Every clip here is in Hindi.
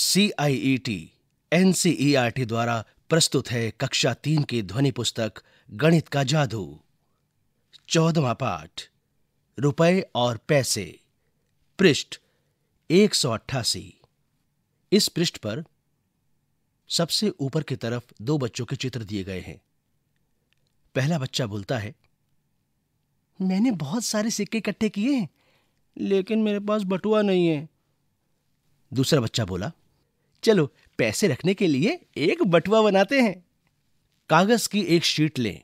C I E T N C E R T द्वारा प्रस्तुत है कक्षा तीन की ध्वनि पुस्तक गणित का जादू चौदवा पाठ रुपए और पैसे पृष्ठ एक सौ अट्ठासी इस पृष्ठ पर सबसे ऊपर की तरफ दो बच्चों के चित्र दिए गए हैं पहला बच्चा बोलता है मैंने बहुत सारे सिक्के इकट्ठे किए हैं लेकिन मेरे पास बटुआ नहीं है दूसरा बच्चा बोला चलो पैसे रखने के लिए एक बटुआ बनाते हैं कागज की एक शीट लें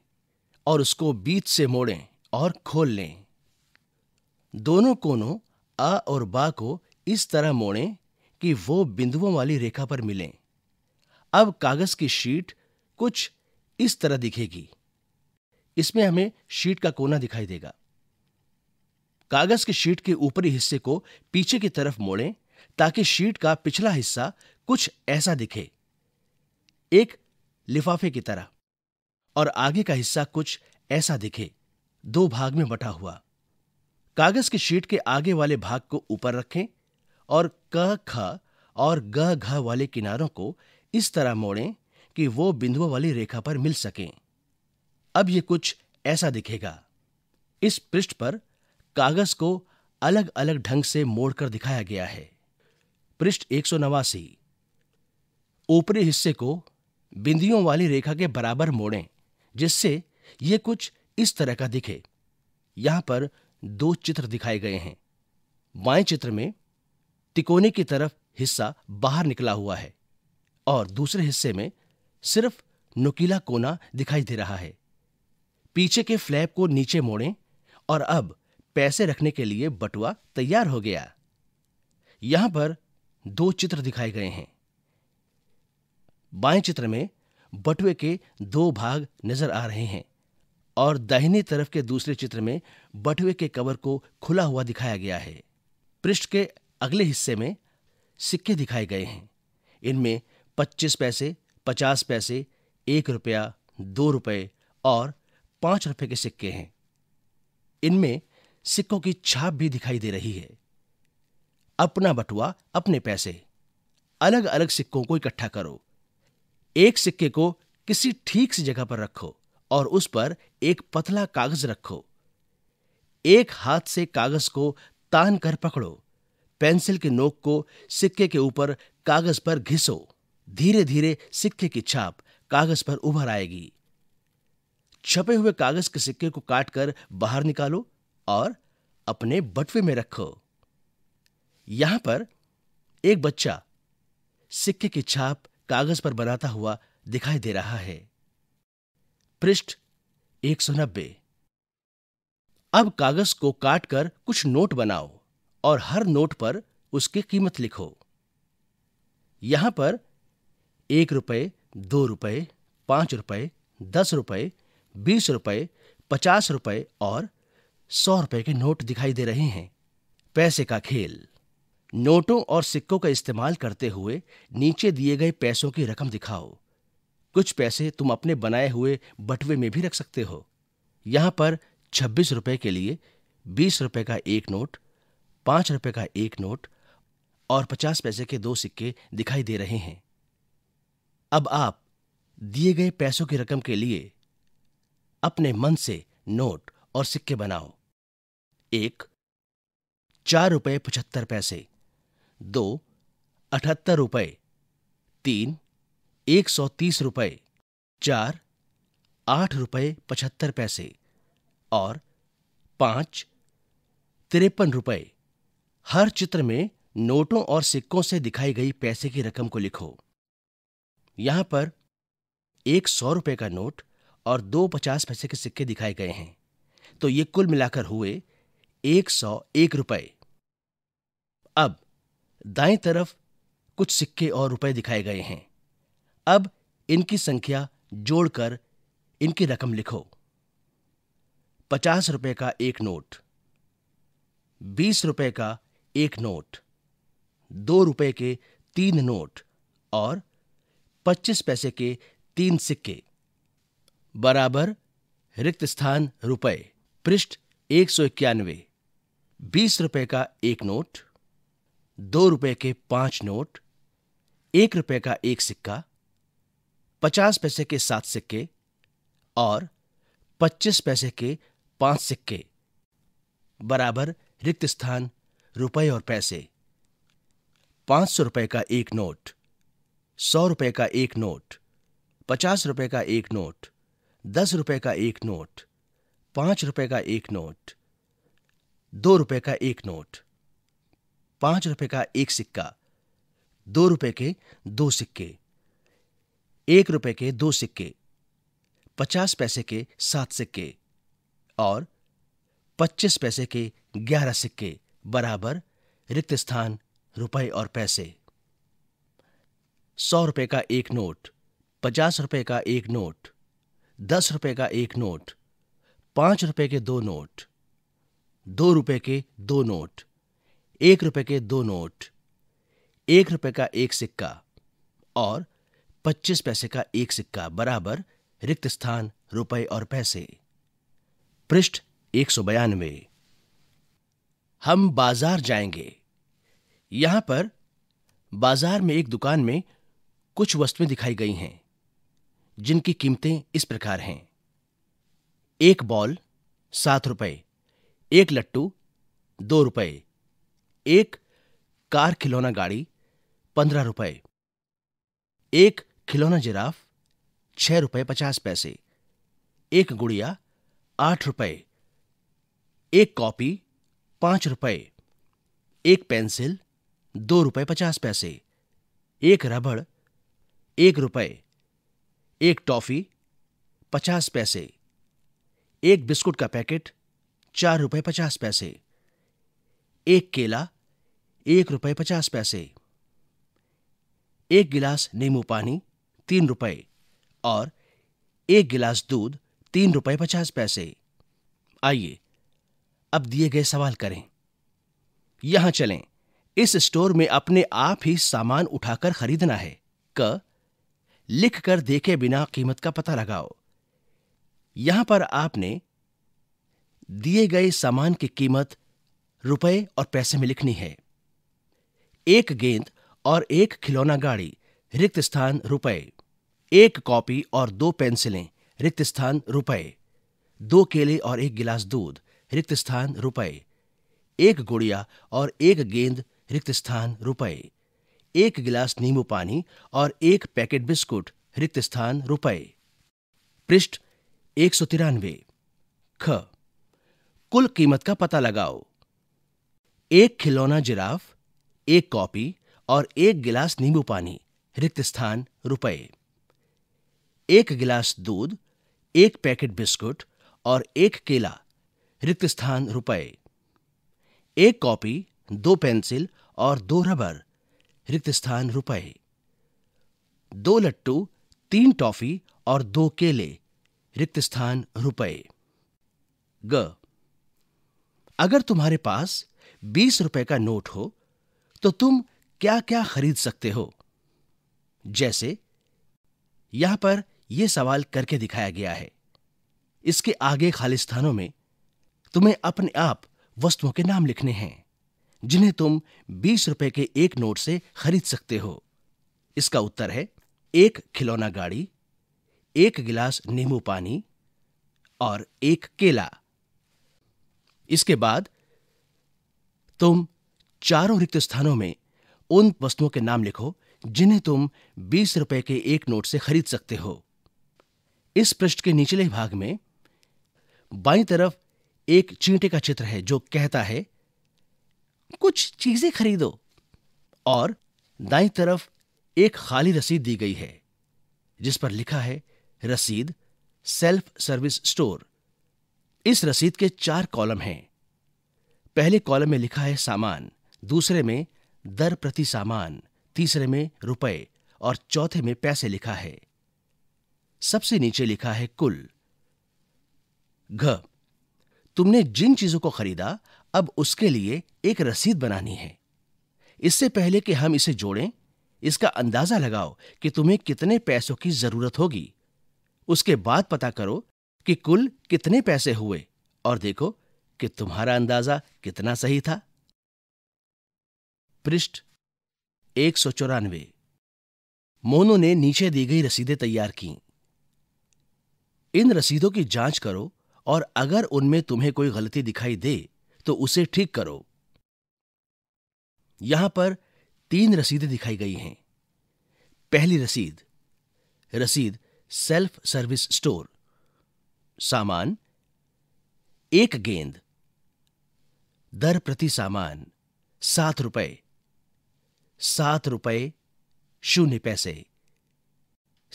और उसको बीच से मोड़ें और खोल लें दोनों कोनों आ और बा को इस तरह मोड़ें कि वो बिंदुओं वाली रेखा पर मिलें अब कागज की शीट कुछ इस तरह दिखेगी इसमें हमें शीट का कोना दिखाई देगा कागज की शीट के ऊपरी हिस्से को पीछे की तरफ मोड़ें ताकि शीट का पिछला हिस्सा कुछ ऐसा दिखे एक लिफाफे की तरह और आगे का हिस्सा कुछ ऐसा दिखे दो भाग में बटा हुआ कागज की शीट के आगे वाले भाग को ऊपर रखें और क ख और ग घ वाले किनारों को इस तरह मोड़ें कि वो बिंदुओं वाली रेखा पर मिल सकें अब ये कुछ ऐसा दिखेगा इस पृष्ठ पर कागज को अलग अलग ढंग से मोड़कर दिखाया गया है पृष्ठ एक सौ नवासी ऊपरी हिस्से को बिंदियों वाली रेखा के बराबर मोड़ें जिससे ये कुछ इस तरह का दिखे यहां पर दो चित्र दिखाए गए हैं बाएं चित्र में तिकोने की तरफ हिस्सा बाहर निकला हुआ है और दूसरे हिस्से में सिर्फ नुकीला कोना दिखाई दे रहा है पीछे के फ्लैप को नीचे मोड़ें और अब पैसे रखने के लिए बटुआ तैयार हो गया यहां पर दो चित्र दिखाए गए हैं बाएं चित्र में बटुए के दो भाग नजर आ रहे हैं और दाहिनी तरफ के दूसरे चित्र में बटुए के कवर को खुला हुआ दिखाया गया है पृष्ठ के अगले हिस्से में सिक्के दिखाए गए हैं इनमें 25 पैसे 50 पैसे एक रुपया दो रुपये और पांच रुपये के सिक्के हैं इनमें सिक्कों की छाप भी दिखाई दे रही है अपना बटुआ अपने पैसे अलग अलग सिक्कों को इकट्ठा करो एक सिक्के को किसी ठीक सी जगह पर रखो और उस पर एक पतला कागज रखो एक हाथ से कागज को तान कर पकड़ो पेंसिल की नोक को सिक्के के ऊपर कागज पर घिसो धीरे धीरे सिक्के की छाप कागज पर उभर आएगी छपे हुए कागज के सिक्के को काटकर बाहर निकालो और अपने बटवे में रखो यहां पर एक बच्चा सिक्के की छाप कागज पर बनाता हुआ दिखाई दे रहा है पृष्ठ नब्बे अब कागज को काटकर कुछ नोट बनाओ और हर नोट पर उसकी कीमत लिखो यहां पर एक रुपये दो रुपये पांच रुपये दस रुपये बीस रुपये पचास रुपये और सौ रुपये के नोट दिखाई दे रहे हैं पैसे का खेल नोटों और सिक्कों का इस्तेमाल करते हुए नीचे दिए गए पैसों की रकम दिखाओ कुछ पैसे तुम अपने बनाए हुए बटवे में भी रख सकते हो यहां पर छब्बीस रुपए के लिए बीस रुपए का एक नोट पांच रुपए का एक नोट और पचास पैसे के दो सिक्के दिखाई दे रहे हैं अब आप दिए गए पैसों की रकम के लिए अपने मन से नोट और सिक्के बनाओ एक चार रुपए पचहत्तर पैसे दो अठहत्तर रुपये तीन एक सौ तीस रुपये चार आठ रुपये पचहत्तर पैसे और पाँच तिरपन रुपये हर चित्र में नोटों और सिक्कों से दिखाई गई पैसे की रकम को लिखो यहां पर एक सौ रुपये का नोट और दो पचास पैसे के सिक्के दिखाए गए हैं तो ये कुल मिलाकर हुए एक सौ एक रुपये अब दाएं तरफ कुछ सिक्के और रुपए दिखाए गए हैं अब इनकी संख्या जोड़कर इनकी रकम लिखो पचास रुपए का एक नोट बीस रुपए का एक नोट दो रुपए के तीन नोट और पच्चीस पैसे के तीन सिक्के बराबर रिक्त स्थान रुपए पृष्ठ एक सौ इक्यानवे बीस रुपए का एक नोट दो रुपए के पांच नोट एक रुपए का एक सिक्का पचास पैसे के सात सिक्के और पच्चीस पैसे के पांच सिक्के बराबर रिक्त स्थान रुपए और पैसे पांच सौ रुपए का एक नोट सौ रुपए का एक नोट पचास रुपए का एक नोट दस रुपए का एक नोट पांच रुपए का एक नोट दो रुपए का एक नोट पांच रुपए का एक सिक्का दो रुपए के दो सिक्के एक रुपए के दो सिक्के पचास पैसे के सात सिक्के और पच्चीस पैसे के ग्यारह सिक्के बराबर रिक्त स्थान रुपए और पैसे सौ रुपए का एक नोट पचास रुपए का एक नोट दस रुपए का एक नोट पांच रुपए के दो नोट दो रुपए के दो नोट एक रुपए के दो नोट एक रुपए का एक सिक्का और पच्चीस पैसे का एक सिक्का बराबर रिक्त स्थान रुपए और पैसे पृष्ठ एक सौ बयानवे हम बाजार जाएंगे यहां पर बाजार में एक दुकान में कुछ वस्तुएं दिखाई गई हैं जिनकी कीमतें इस प्रकार हैं एक बॉल सात रुपए एक लट्टू दो रुपए एक कार खिलौना गाड़ी पंद्रह रुपए एक खिलौना जिराफ छह रुपए पचास पैसे एक गुड़िया आठ रुपए एक कॉपी पांच रुपए एक पेंसिल दो रुपए पचास पैसे एक रबड़ एक रुपए एक टॉफी पचास पैसे एक बिस्कुट का पैकेट चार रुपए पचास पैसे एक केला एक रुपये पचास पैसे एक गिलास नींबू पानी तीन रुपये और एक गिलास दूध तीन रुपये पचास पैसे आइए अब दिए गए सवाल करें यहां चलें इस स्टोर में अपने आप ही सामान उठाकर खरीदना है क लिख कर देखे बिना कीमत का पता लगाओ यहां पर आपने दिए गए सामान की कीमत रुपए और पैसे में लिखनी है एक गेंद और एक खिलौना गाड़ी रिक्त स्थान रुपए एक कॉपी और दो पेंसिलें रिक्त स्थान रुपए दो केले और एक गिलास दूध रिक्त स्थान रुपए एक गुड़िया और एक गेंद रिक्त स्थान रुपए एक गिलास नींबू पानी और एक पैकेट बिस्कुट रिक्त स्थान रुपए पृष्ठ एक सौ तिरानवे ख कुल कीमत का पता लगाओ एक खिलौना जिराफ एक कॉपी और एक गिलास नींबू पानी रिक्त स्थान रुपए एक गिलास दूध एक पैकेट बिस्कुट और एक केला रिक्त स्थान रुपए एक कॉपी दो पेंसिल और दो रबर रिक्त स्थान रुपए दो लट्टू तीन टॉफी और दो केले रिक्त स्थान रुपए ग अगर तुम्हारे पास बीस रुपए का नोट हो तो तुम क्या क्या खरीद सकते हो जैसे यहां पर यह सवाल करके दिखाया गया है इसके आगे खालिस्थानों में तुम्हें अपने आप वस्तुओं के नाम लिखने हैं जिन्हें तुम बीस रुपए के एक नोट से खरीद सकते हो इसका उत्तर है एक खिलौना गाड़ी एक गिलास नींबू पानी और एक केला इसके बाद तुम चारों रिक्त स्थानों में उन वस्तुओं के नाम लिखो जिन्हें तुम बीस रुपए के एक नोट से खरीद सकते हो इस पृष्ठ के निचले भाग में बाई तरफ एक चींटे का चित्र है जो कहता है कुछ चीजें खरीदो और दाई तरफ एक खाली रसीद दी गई है जिस पर लिखा है रसीद सेल्फ सर्विस स्टोर इस रसीद के चार कॉलम हैं पहले कॉलम में लिखा है सामान दूसरे में दर प्रति सामान तीसरे में रुपए और चौथे में पैसे लिखा है सबसे नीचे लिखा है कुल घ तुमने जिन चीजों को खरीदा अब उसके लिए एक रसीद बनानी है इससे पहले कि हम इसे जोड़ें इसका अंदाजा लगाओ कि तुम्हें कितने पैसों की जरूरत होगी उसके बाद पता करो कि कुल कितने पैसे हुए और देखो कि तुम्हारा अंदाजा कितना सही था पृष्ठ एक सौ चौरानवे मोनू ने नीचे दी गई रसीदें तैयार की इन रसीदों की जांच करो और अगर उनमें तुम्हें कोई गलती दिखाई दे तो उसे ठीक करो यहां पर तीन रसीदें दिखाई गई हैं पहली रसीद रसीद सेल्फ सर्विस स्टोर सामान एक गेंद दर प्रति सामान सात रुपए सात रुपये शून्य पैसे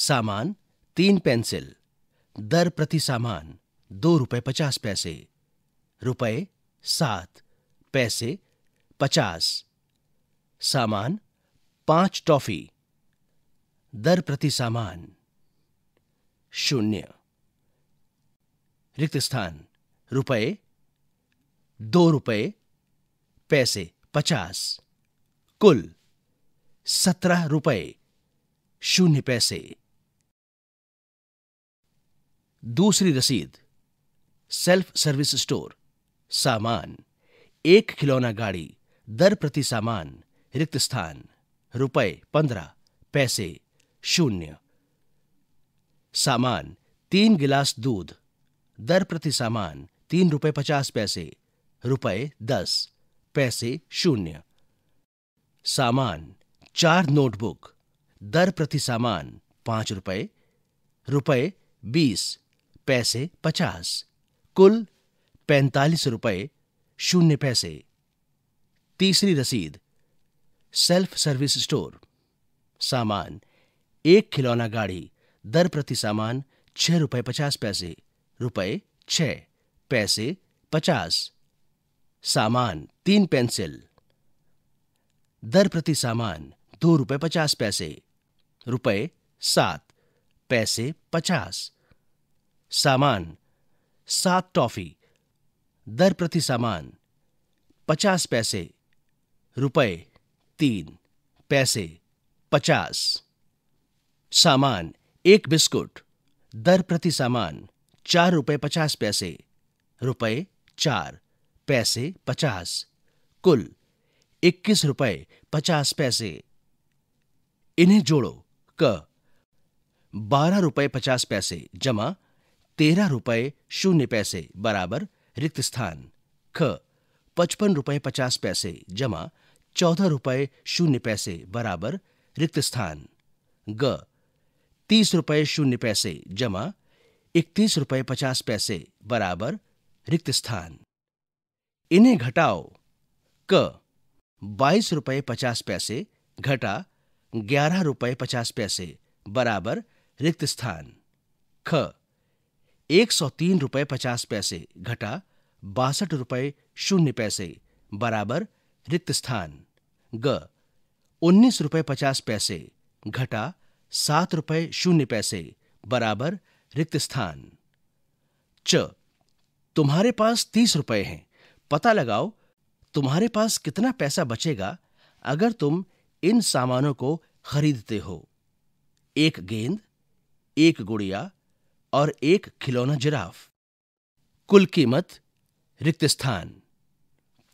सामान तीन पेंसिल दर प्रति सामान दो रुपये पचास पैसे रुपये सात पैसे पचास सामान पांच टॉफी दर प्रति सामान शून्य रिक्त स्थान रुपये दो रुपये पैसे पचास कुल सत्रह रुपए शून्य पैसे दूसरी रसीद सेल्फ सर्विस स्टोर सामान एक खिलौना गाड़ी दर प्रति सामान रिक्त स्थान रुपए पंद्रह पैसे शून्य सामान तीन गिलास दूध दर प्रति सामान तीन रुपए पचास पैसे रुपए दस पैसे शून्य सामान चार नोटबुक दर प्रति सामान पांच रुपए रुपए बीस पैसे पचास कुल पैंतालीस रुपए शून्य पैसे तीसरी रसीद सेल्फ सर्विस स्टोर सामान एक खिलौना गाड़ी दर प्रति सामान छह रुपए पचास पैसे रुपए छह पैसे पचास सामान तीन पेंसिल दर प्रति सामान दो रुपये पचास पैसे रुपये सात पैसे पचास सामान सात टॉफी दर प्रति सामान पचास पैसे रुपये तीन पैसे पचास सामान एक बिस्कुट दर प्रति सामान चार रुपये पचास पैसे रुपये चार पैसे पचास कुल इक्कीस रुपये पचास पैसे इन्हें जोड़ो क बारह रुपये पचास पैसे जमा तेरह रुपये शून्य पैसे बराबर रिक्त स्थान ख पचपन रुपये पचास पैसे जमा चौदह रुपये शून्य पैसे बराबर रिक्त स्थान ग तीस रुपये शून्य पैसे जमा इकतीस रुपये पचास पैसे बराबर रिक्त स्थान इन्हें घटाओ क बाईस रुपये पचास पैसे घटा ग्यारह रुपये पचास पैसे बराबर रिक्त स्थान ख एक सौ तीन रुपये पचास पैसे घटा बासठ रुपये शून्य पैसे बराबर रिक्त स्थान ग उन्नीस रुपये पचास पैसे घटा सात रुपये शून्य पैसे बराबर रिक्त स्थान च तुम्हारे पास तीस रुपये हैं पता लगाओ तुम्हारे पास कितना पैसा बचेगा अगर तुम इन सामानों को खरीदते हो एक गेंद एक गुड़िया और एक खिलौना जिराफ कुल कीमत रिक्त स्थान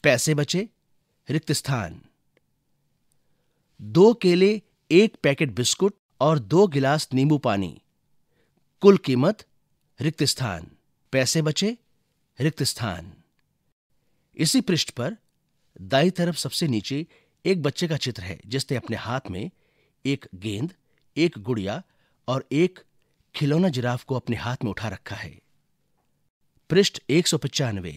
पैसे बचे रिक्त स्थान दो केले एक पैकेट बिस्कुट और दो गिलास नींबू पानी कुल कीमत रिक्त स्थान पैसे बचे रिक्त स्थान इसी पृष्ठ पर दाई तरफ सबसे नीचे एक बच्चे का चित्र है जिसने अपने हाथ में एक गेंद एक गुड़िया और एक खिलौना जिराफ को अपने हाथ में उठा रखा है पृष्ठ एक सौ पचानवे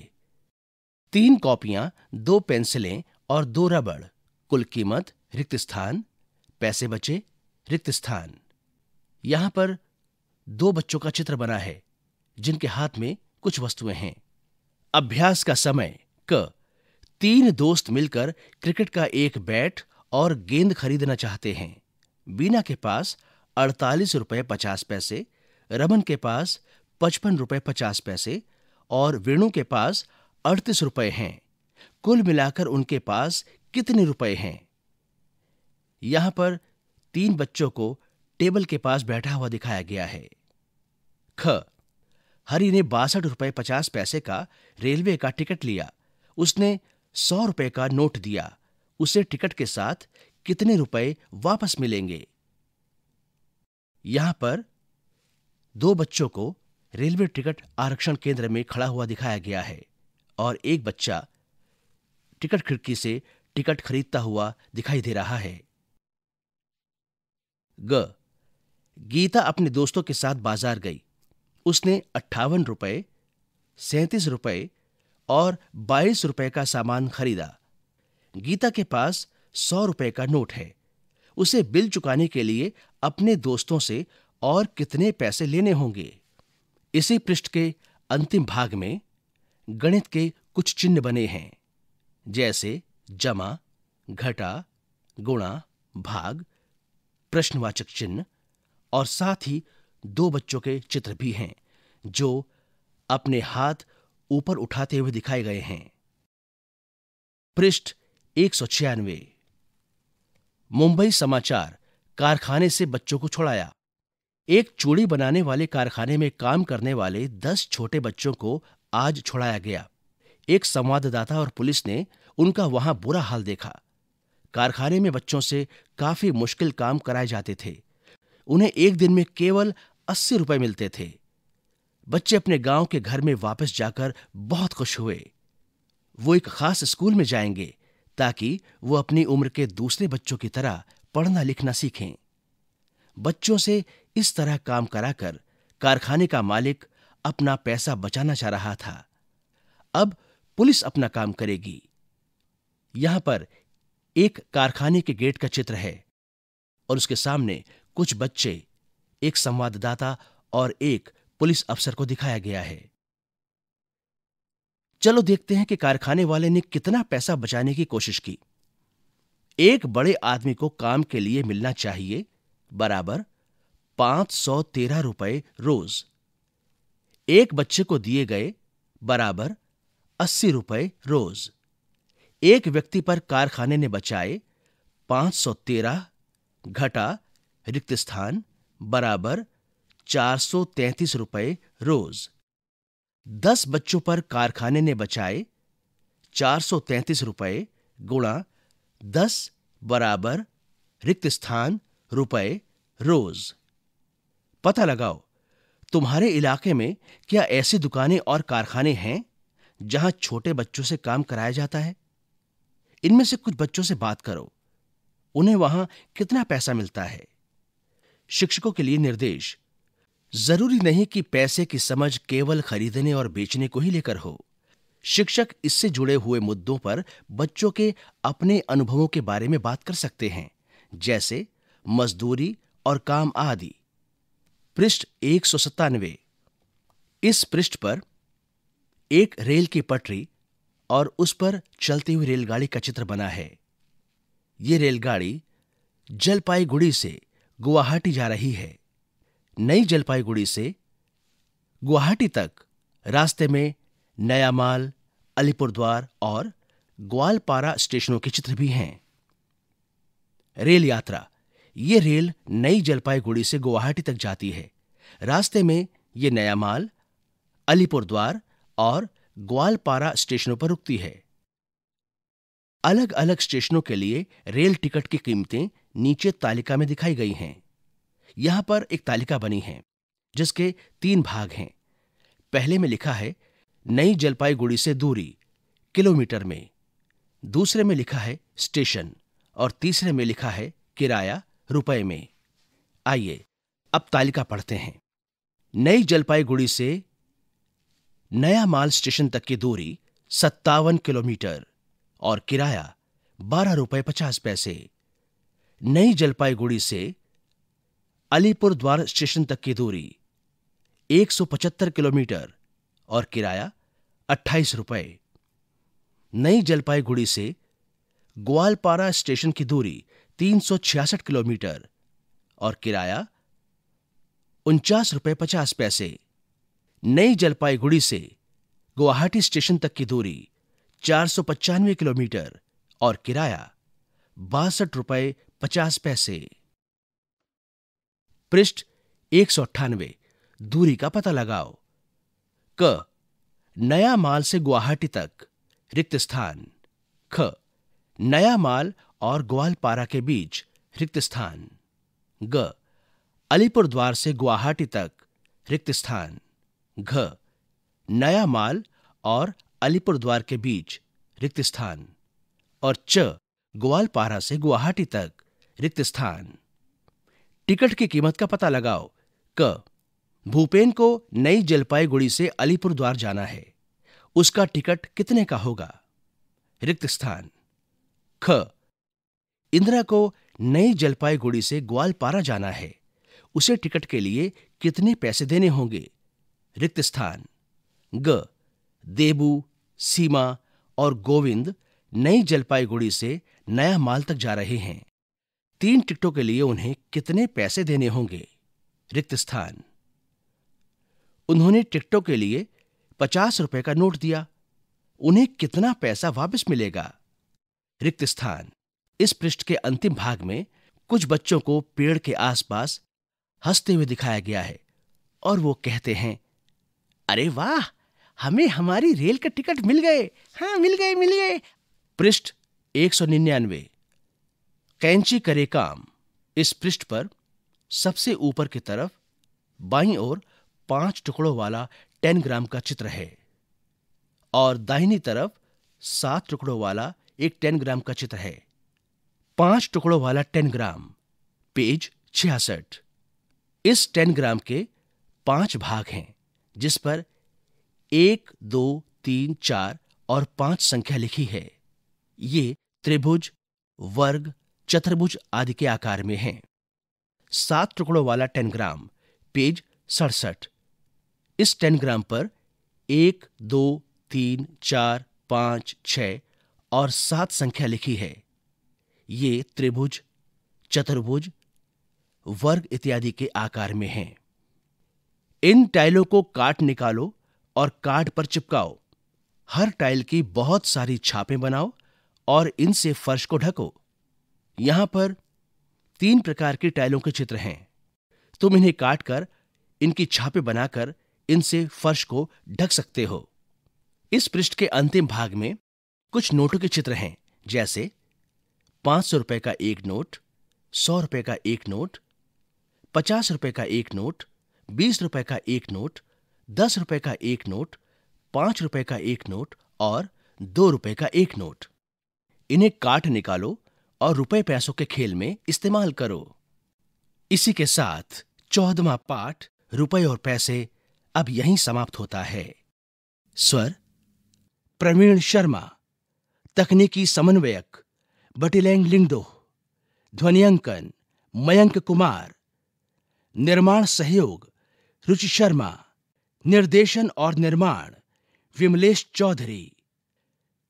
तीन कॉपियां दो पेंसिलें और दो रबड़ कुल कीमत रिक्त स्थान पैसे बचे रिक्त स्थान यहां पर दो बच्चों का चित्र बना है जिनके हाथ में कुछ वस्तुएं हैं अभ्यास का समय क तीन दोस्त मिलकर क्रिकेट का एक बैट और गेंद खरीदना चाहते हैं बीना के पास अड़तालीस रुपये पचास पैसे रमन के पास पचपन रुपये पचास पैसे और वेणु के पास अड़तीस रुपये हैं कुल मिलाकर उनके पास कितने रुपए हैं यहां पर तीन बच्चों को टेबल के पास बैठा हुआ दिखाया गया है ख हरि ने बासठ रुपए पचास पैसे का रेलवे का टिकट लिया उसने सौ रुपए का नोट दिया उसे टिकट के साथ कितने रुपए वापस मिलेंगे यहां पर दो बच्चों को रेलवे टिकट आरक्षण केंद्र में खड़ा हुआ दिखाया गया है और एक बच्चा टिकट खिड़की से टिकट खरीदता हुआ दिखाई दे रहा है ग गीता अपने दोस्तों के साथ बाजार गई उसने अट्ठावन रुपए सैंतीस रुपए और बाईस रुपए का सामान खरीदा गीता के पास सौ रुपए का नोट है उसे बिल चुकाने के लिए अपने दोस्तों से और कितने पैसे लेने होंगे इसी पृष्ठ के अंतिम भाग में गणित के कुछ चिन्ह बने हैं जैसे जमा घटा गुणा भाग प्रश्नवाचक चिन्ह और साथ ही दो बच्चों के चित्र भी हैं जो अपने हाथ ऊपर उठाते हुए दिखाए गए हैं पृष्ठ एक सौ छियानवे मुंबई समाचार कारखाने से बच्चों को छोड़ाया एक चूड़ी बनाने वाले कारखाने में काम करने वाले दस छोटे बच्चों को आज छोड़ाया गया एक संवाददाता और पुलिस ने उनका वहां बुरा हाल देखा कारखाने में बच्चों से काफी मुश्किल काम कराए जाते थे उन्हें एक दिन में केवल अस्सी रुपए मिलते थे बच्चे अपने गांव के घर में वापस जाकर बहुत खुश हुए वो एक खास स्कूल में जाएंगे ताकि वो अपनी उम्र के दूसरे बच्चों की तरह पढ़ना लिखना सीखें बच्चों से इस तरह काम कराकर कारखाने का मालिक अपना पैसा बचाना चाह रहा था अब पुलिस अपना काम करेगी यहां पर एक कारखाने के गेट का चित्र है और उसके सामने कुछ बच्चे एक संवाददाता और एक पुलिस अफसर को दिखाया गया है चलो देखते हैं कि कारखाने वाले ने कितना पैसा बचाने की कोशिश की एक बड़े आदमी को काम के लिए मिलना चाहिए बराबर पांच सौ तेरह रुपए रोज एक बच्चे को दिए गए बराबर अस्सी रुपए रोज एक व्यक्ति पर कारखाने ने बचाए पांच सौ तेरह घटा रिक्त स्थान बराबर चार सौ तैंतीस रुपये रोज दस बच्चों पर कारखाने ने बचाए चार सौ तैंतीस रुपये गुणा दस बराबर रिक्त स्थान रुपये रोज पता लगाओ तुम्हारे इलाके में क्या ऐसी दुकानें और कारखाने हैं जहां छोटे बच्चों से काम कराया जाता है इनमें से कुछ बच्चों से बात करो उन्हें वहां कितना पैसा मिलता है शिक्षकों के लिए निर्देश जरूरी नहीं कि पैसे की समझ केवल खरीदने और बेचने को ही लेकर हो शिक्षक इससे जुड़े हुए मुद्दों पर बच्चों के अपने अनुभवों के बारे में बात कर सकते हैं जैसे मजदूरी और काम आदि पृष्ठ एक सौ सत्तानवे इस पृष्ठ पर एक रेल की पटरी और उस पर चलती हुई रेलगाड़ी का चित्र बना है ये रेलगाड़ी जलपाईगुड़ी से गुवाहाटी जा रही है नई जलपाईगुड़ी से गुवाहाटी तक रास्ते में नया माल अलीपुरद्वार और ग्वालपारा स्टेशनों के चित्र भी हैं रेल यात्रा ये रेल नई जलपाईगुड़ी से गुवाहाटी तक जाती है रास्ते में ये नया माल अलीपुरद्वार और ग्वालपारा स्टेशनों पर रुकती है अलग अलग स्टेशनों के लिए रेल टिकट की कीमतें नीचे तालिका में दिखाई गई हैं यहां पर एक तालिका बनी है जिसके तीन भाग हैं पहले में लिखा है नई जलपाईगुड़ी से दूरी किलोमीटर में दूसरे में लिखा है स्टेशन और तीसरे में लिखा है किराया रुपए में आइए अब तालिका पढ़ते हैं नई जलपाईगुड़ी से नया माल स्टेशन तक की दूरी सत्तावन किलोमीटर और किराया बारह रुपए पचास पैसे नई जलपाईगुड़ी से अलीपुर द्वार स्टेशन तक की दूरी 175 किलोमीटर और किराया अट्ठाईस रुपए नई जलपाईगुड़ी से ग्वालपारा स्टेशन की दूरी 366 किलोमीटर और किराया उनचास रुपये पचास पैसे नई जलपाईगुड़ी से गुवाहाटी स्टेशन तक की दूरी चार सौ पचानवे किलोमीटर और किराया बासठ रुपये पचास पैसे पृष्ठ एक सौ दूरी का पता लगाओ क नया माल से गुवाहाटी तक रिक्त स्थान ख नया माल और ग्वालपारा के बीच रिक्त स्थान ग अलीपुर द्वार से गुवाहाटी तक रिक्त स्थान घ नया माल और अलीपुर द्वार के बीच रिक्त स्थान और च ग्वालपारा से गुवाहाटी तक रिक्त स्थान टिकट की कीमत का पता लगाओ क भूपेन को नई जलपाईगुड़ी से अलीपुर द्वार जाना है उसका टिकट कितने का होगा रिक्त स्थान ख इंदिरा को नई जलपाईगुड़ी से ग्वालपारा जाना है उसे टिकट के लिए कितने पैसे देने होंगे रिक्त स्थान ग देबू सीमा और गोविंद नई जलपाईगुड़ी से नया माल तक जा रहे हैं तीन टिकटों के लिए उन्हें कितने पैसे देने होंगे रिक्त स्थान उन्होंने टिकटों के लिए पचास रुपए का नोट दिया उन्हें कितना पैसा वापस मिलेगा रिक्त स्थान इस पृष्ठ के अंतिम भाग में कुछ बच्चों को पेड़ के आसपास हंसते हुए दिखाया गया है और वो कहते हैं अरे वाह हमें हमारी रेल का टिकट मिल गए हाँ मिल गए मिल गए पृष्ठ एक सौ निन्यानवे कैंची करे काम इस पृष्ठ पर सबसे ऊपर की तरफ बाईं ओर पांच टुकड़ों वाला टेन ग्राम का चित्र है और दाहिनी तरफ सात टुकड़ों वाला एक टेन ग्राम का चित्र है पांच टुकड़ों वाला टेन ग्राम पेज छियासठ इस टेन ग्राम के पांच भाग हैं जिस पर एक दो तीन चार और पांच संख्या लिखी है ये त्रिभुज वर्ग चतुर्भुज आदि के आकार में हैं सात टुकड़ों वाला टेनग्राम पेज सड़सठ इस टेनग्राम पर एक दो तीन चार पांच छ और सात संख्या लिखी है ये त्रिभुज चतुर्भुज वर्ग इत्यादि के आकार में हैं इन टाइलों को काट निकालो और कार्ड पर चिपकाओ हर टाइल की बहुत सारी छापें बनाओ और इनसे फर्श को ढको यहां पर तीन प्रकार के टाइलों के चित्र हैं तुम इन्हें काटकर इनकी छापे बनाकर इनसे फर्श को ढक सकते हो इस पृष्ठ के अंतिम भाग में कुछ नोटों के चित्र हैं जैसे पांच सौ रुपए का एक नोट सौ रुपए का एक नोट पचास रुपए का एक नोट बीस रुपए का एक नोट दस रुपए का एक नोट पांच रुपए का एक नोट और दो रुपए का एक नोट इन्हें काट निकालो और रुपए पैसों के खेल में इस्तेमाल करो इसी के साथ चौदवा पाठ रुपए और पैसे अब यहीं समाप्त होता है स्वर प्रवीण शर्मा तकनीकी समन्वयक बटिलैंग लिंगडो ध्वनियांकन मयंक कुमार निर्माण सहयोग रुचि शर्मा निर्देशन और निर्माण विमलेश चौधरी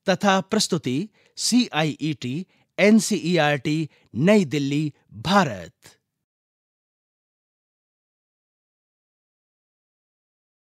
तथा प्रस्तुति सी आई ई टी एनसीईआरटी नई दिल्ली भारत